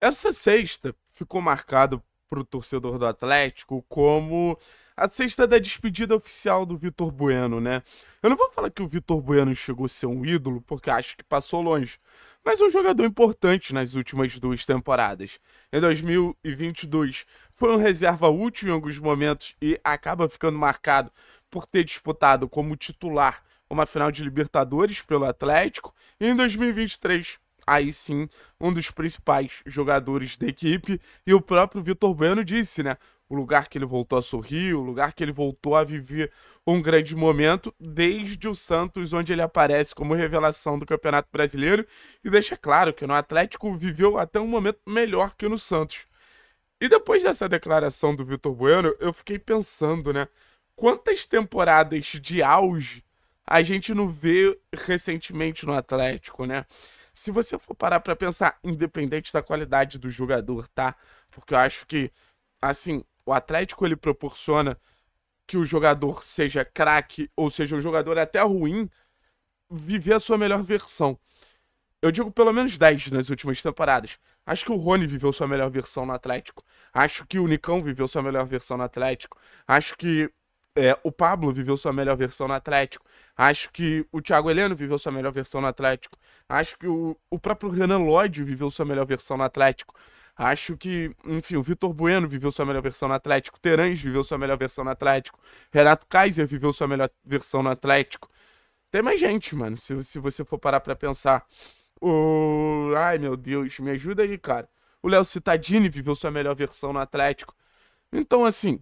Essa sexta ficou marcado pro torcedor do Atlético como a sexta da despedida oficial do Vitor Bueno, né? Eu não vou falar que o Vitor Bueno chegou a ser um ídolo, porque acho que passou longe, mas um jogador importante nas últimas duas temporadas. Em 2022, foi um reserva útil em alguns momentos e acaba ficando marcado por ter disputado como titular uma final de Libertadores pelo Atlético, e em 2023 aí sim um dos principais jogadores da equipe. E o próprio Vitor Bueno disse, né? O lugar que ele voltou a sorrir, o lugar que ele voltou a viver um grande momento, desde o Santos, onde ele aparece como revelação do Campeonato Brasileiro, e deixa claro que no Atlético viveu até um momento melhor que no Santos. E depois dessa declaração do Vitor Bueno, eu fiquei pensando, né? Quantas temporadas de auge a gente não vê recentemente no Atlético, né? Se você for parar para pensar, independente da qualidade do jogador, tá? Porque eu acho que, assim, o Atlético ele proporciona que o jogador seja craque ou seja um jogador até ruim viver a sua melhor versão. Eu digo pelo menos 10 nas últimas temporadas. Acho que o Rony viveu sua melhor versão no Atlético. Acho que o Nicão viveu sua melhor versão no Atlético. Acho que é, o Pablo viveu sua melhor versão no Atlético. Acho que o Thiago Heleno viveu sua melhor versão no Atlético. Acho que o, o próprio Renan Lodge viveu sua melhor versão no Atlético. Acho que, enfim, o Vitor Bueno viveu sua melhor versão no Atlético. Terãs viveu sua melhor versão no Atlético. Renato Kaiser viveu sua melhor versão no Atlético. Tem mais gente, mano, se, se você for parar pra pensar. O... Ai, meu Deus, me ajuda aí, cara. O Léo Cittadini viveu sua melhor versão no Atlético. Então, assim,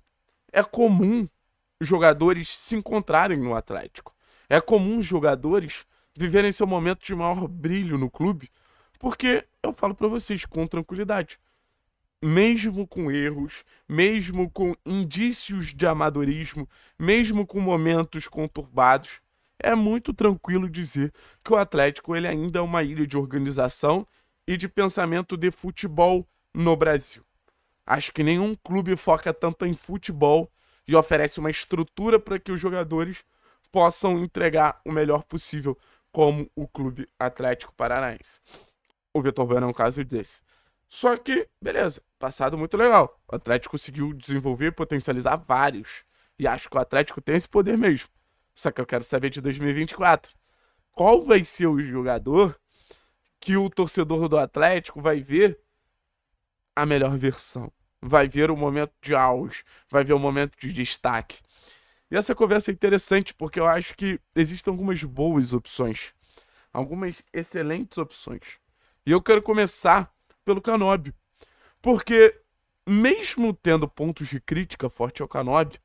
é comum jogadores se encontrarem no Atlético. É comum jogadores viverem seu momento de maior brilho no clube, porque eu falo para vocês com tranquilidade, mesmo com erros, mesmo com indícios de amadorismo, mesmo com momentos conturbados, é muito tranquilo dizer que o Atlético ele ainda é uma ilha de organização e de pensamento de futebol no Brasil. Acho que nenhum clube foca tanto em futebol e oferece uma estrutura para que os jogadores possam entregar o melhor possível como o Clube Atlético Paranaense. O Vitor Bueno é um caso desse. Só que, beleza, passado muito legal. O Atlético conseguiu desenvolver e potencializar vários. E acho que o Atlético tem esse poder mesmo. Só que eu quero saber de 2024. Qual vai ser o jogador que o torcedor do Atlético vai ver a melhor versão? vai ver o momento de auge, vai ver o momento de destaque. E essa conversa é interessante porque eu acho que existem algumas boas opções, algumas excelentes opções. E eu quero começar pelo Canobi, porque mesmo tendo pontos de crítica forte ao Canobi,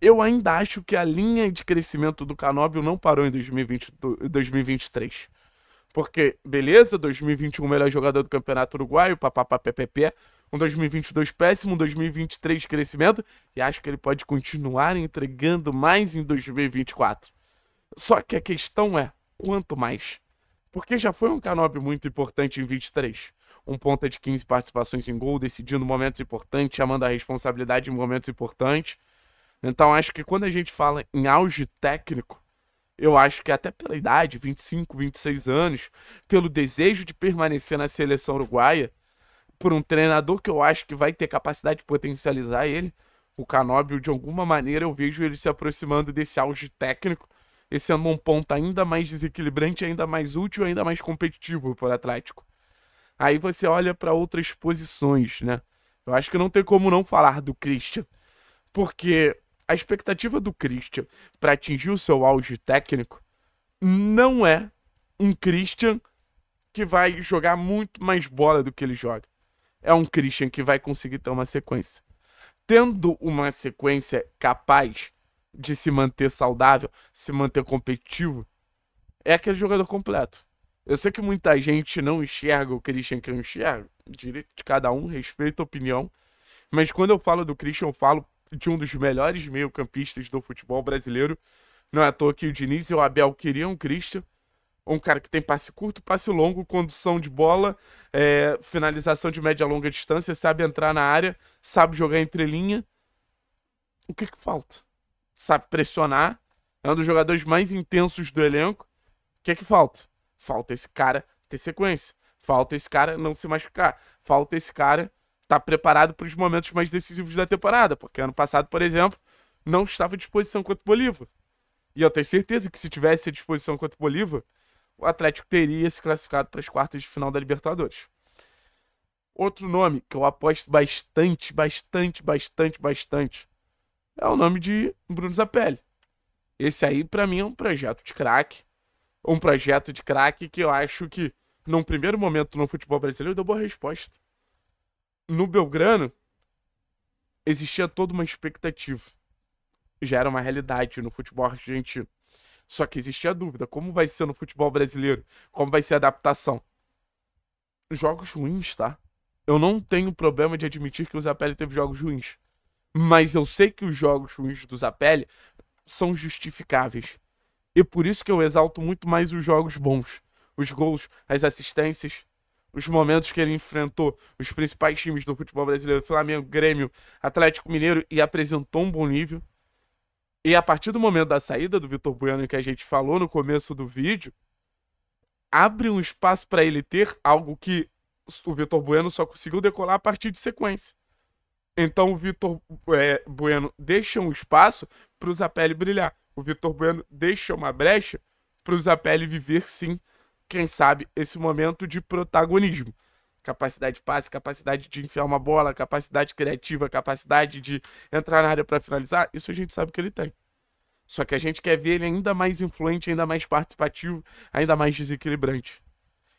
eu ainda acho que a linha de crescimento do Canóbio não parou em 2020, 2023. Porque, beleza, 2021 melhor jogador do Campeonato Uruguaio, papapá, PPP, um 2022 péssimo, um 2023 de crescimento, e acho que ele pode continuar entregando mais em 2024. Só que a questão é, quanto mais? Porque já foi um Canop muito importante em 23. Um ponta de 15 participações em gol, decidindo momentos importantes, chamando a responsabilidade em momentos importantes. Então acho que quando a gente fala em auge técnico, eu acho que até pela idade, 25, 26 anos, pelo desejo de permanecer na seleção uruguaia, por um treinador que eu acho que vai ter capacidade de potencializar ele. O Canóbio, de alguma maneira, eu vejo ele se aproximando desse auge técnico e sendo um ponto ainda mais desequilibrante, ainda mais útil, ainda mais competitivo para o Atlético. Aí você olha para outras posições, né? Eu acho que não tem como não falar do Christian, porque a expectativa do Christian para atingir o seu auge técnico não é um Christian que vai jogar muito mais bola do que ele joga é um Christian que vai conseguir ter uma sequência. Tendo uma sequência capaz de se manter saudável, se manter competitivo, é aquele jogador completo. Eu sei que muita gente não enxerga o Christian que eu enxergo, direito de cada um, respeito a opinião, mas quando eu falo do Christian, eu falo de um dos melhores meio-campistas do futebol brasileiro. Não é à toa que o Diniz e o Abel queriam o Christian, um cara que tem passe curto, passe longo, condução de bola, é, finalização de média longa distância, sabe entrar na área, sabe jogar entre linha. O que, que falta? Sabe pressionar. É um dos jogadores mais intensos do elenco. O que, é que falta? Falta esse cara ter sequência. Falta esse cara não se machucar. Falta esse cara estar tá preparado para os momentos mais decisivos da temporada. Porque ano passado, por exemplo, não estava à disposição contra o Bolívar. E eu tenho certeza que se tivesse à disposição contra o Bolívar, o Atlético teria se classificado para as quartas de final da Libertadores. Outro nome que eu aposto bastante, bastante, bastante, bastante é o nome de Bruno Zapelli. Esse aí, para mim, é um projeto de craque. Um projeto de craque que eu acho que, num primeiro momento no futebol brasileiro, deu boa resposta. No Belgrano, existia toda uma expectativa. Já era uma realidade no futebol argentino. Só que existia a dúvida: como vai ser no futebol brasileiro? Como vai ser a adaptação? Jogos ruins, tá? Eu não tenho problema de admitir que o Zapelli teve jogos ruins. Mas eu sei que os jogos ruins do Zapelli são justificáveis. E por isso que eu exalto muito mais os jogos bons. Os gols, as assistências, os momentos que ele enfrentou os principais times do futebol brasileiro, Flamengo, Grêmio, Atlético Mineiro, e apresentou um bom nível. E a partir do momento da saída do Vitor Bueno que a gente falou no começo do vídeo, abre um espaço para ele ter algo que o Vitor Bueno só conseguiu decolar a partir de sequência. Então o Vitor é, Bueno deixa um espaço para o Zapelli brilhar. O Vitor Bueno deixa uma brecha para o Zapelli viver, sim, quem sabe, esse momento de protagonismo capacidade de passe, capacidade de enfiar uma bola, capacidade criativa, capacidade de entrar na área para finalizar, isso a gente sabe que ele tem. Só que a gente quer ver ele ainda mais influente, ainda mais participativo, ainda mais desequilibrante.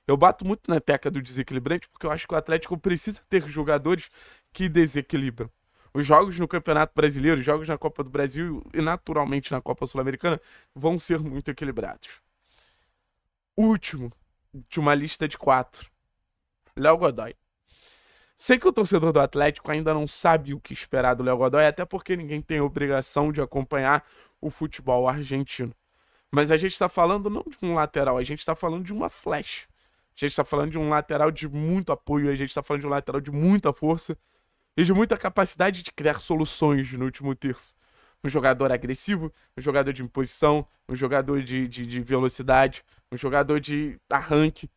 Eu bato muito na teca do desequilibrante porque eu acho que o Atlético precisa ter jogadores que desequilibram. Os jogos no Campeonato Brasileiro, os jogos na Copa do Brasil e naturalmente na Copa Sul-Americana vão ser muito equilibrados. Último de uma lista de quatro Léo Godoy. Sei que o torcedor do Atlético ainda não sabe o que esperar do Léo Godoy, até porque ninguém tem obrigação de acompanhar o futebol argentino. Mas a gente está falando não de um lateral, a gente está falando de uma flecha. A gente está falando de um lateral de muito apoio, a gente está falando de um lateral de muita força e de muita capacidade de criar soluções no último terço. Um jogador agressivo, um jogador de imposição, um jogador de, de, de velocidade, um jogador de arranque.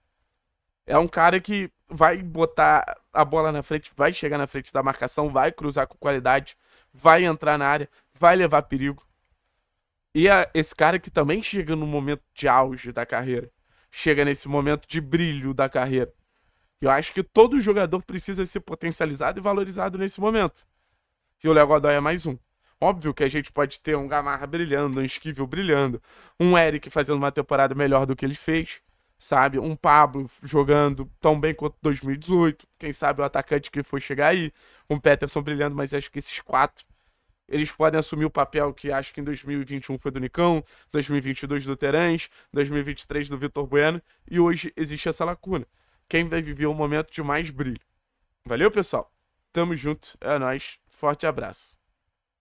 É um cara que vai botar a bola na frente, vai chegar na frente da marcação, vai cruzar com qualidade, vai entrar na área, vai levar perigo. E a, esse cara que também chega no momento de auge da carreira, chega nesse momento de brilho da carreira. Eu acho que todo jogador precisa ser potencializado e valorizado nesse momento. E o Léo Godoy é mais um. Óbvio que a gente pode ter um Gamarra brilhando, um Esquivel brilhando, um Eric fazendo uma temporada melhor do que ele fez sabe? Um Pablo jogando tão bem quanto 2018, quem sabe o atacante que foi chegar aí, um Peterson brilhando, mas acho que esses quatro eles podem assumir o papel que acho que em 2021 foi do Nicão, 2022 do Terãs, 2023 do Vitor Bueno, e hoje existe essa lacuna. Quem vai viver um momento de mais brilho? Valeu, pessoal. Tamo junto, é nóis, forte abraço.